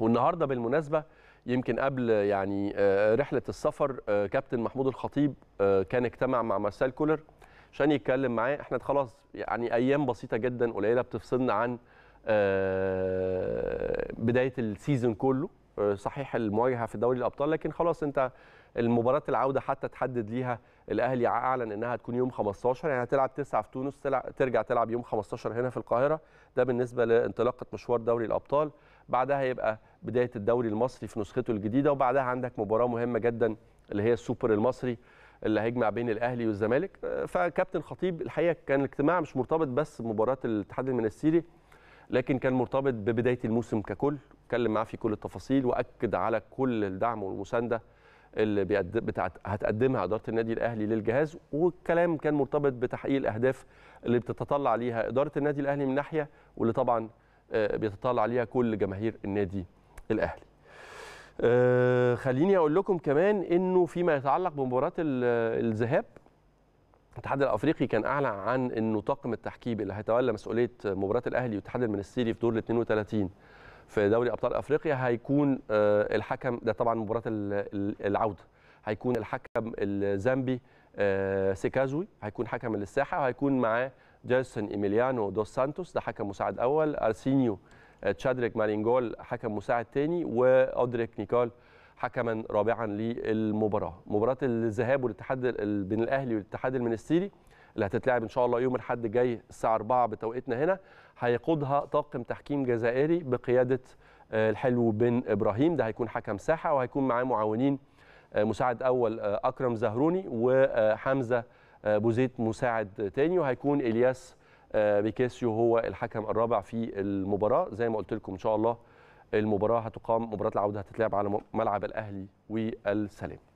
والنهارده بالمناسبه يمكن قبل يعني آه، رحله السفر آه، كابتن محمود الخطيب آه، كان اجتمع مع مارسيل كولر عشان يتكلم معاه احنا خلاص يعني ايام بسيطه جدا قليله بتفصلنا عن بدايه السيزون كله صحيح المواجهه في دوري الابطال لكن خلاص انت المباراه العوده حتى تحدد ليها الاهلي اعلن انها هتكون يوم 15 يعني هتلعب 9 في تونس تلعب ترجع تلعب يوم 15 هنا في القاهره ده بالنسبه لانطلاقه مشوار دوري الابطال بعدها هيبقى بدايه الدوري المصري في نسخته الجديده وبعدها عندك مباراه مهمه جدا اللي هي السوبر المصري اللي هيجمع بين الاهلي والزمالك فكابتن خطيب الحقيقه كان الاجتماع مش مرتبط بس بمباراه الاتحاد المنستيري لكن كان مرتبط ببدايه الموسم ككل اتكلم معاه في كل التفاصيل واكد على كل الدعم والمسانده اللي بتاعت هتقدمها اداره النادي الاهلي للجهاز والكلام كان مرتبط بتحقيق الاهداف اللي بتتطلع ليها اداره النادي الاهلي من ناحيه واللي طبعا آه، بيتطلع ليها كل جماهير النادي الاهلي. آه، خليني اقول لكم كمان انه فيما يتعلق بمباراه الذهاب الاتحاد الافريقي كان اعلن عن انه طاقم التحكيم اللي هيتولى مسؤوليه مباراه الاهلي والاتحاد المنستيري في دور ال 32 في دوري ابطال افريقيا هيكون آه، الحكم ده طبعا مباراه العوده هيكون الحكم الزامبي آه، سيكازوي هيكون حكم للساحه وهيكون معاه جيسون ايميليانو دوس سانتوس ده حكم مساعد اول ارسينيو آه، تشادريك مارينجول حكم مساعد ثاني واودريك نيكال حكما رابعا للمباراه مباراه الذهاب والاتحاد بين الاهلي والاتحاد المنستيري اللي هتتلعب ان شاء الله يوم الاحد الجاي الساعه 4 بتوقيتنا هنا هيقودها طاقم تحكيم جزائري بقياده آه، الحلو بن ابراهيم ده هيكون حكم ساحه وهيكون معاه معاونين آه، مساعد اول آه، اكرم زهروني وحمزه بوزيت مساعد تاني وهيكون الياس بيكاسيو هو الحكم الرابع في المباراه زي ما قلت لكم ان شاء الله المباراه هتقام مباراه العوده هتتلعب على ملعب الاهلي والسلام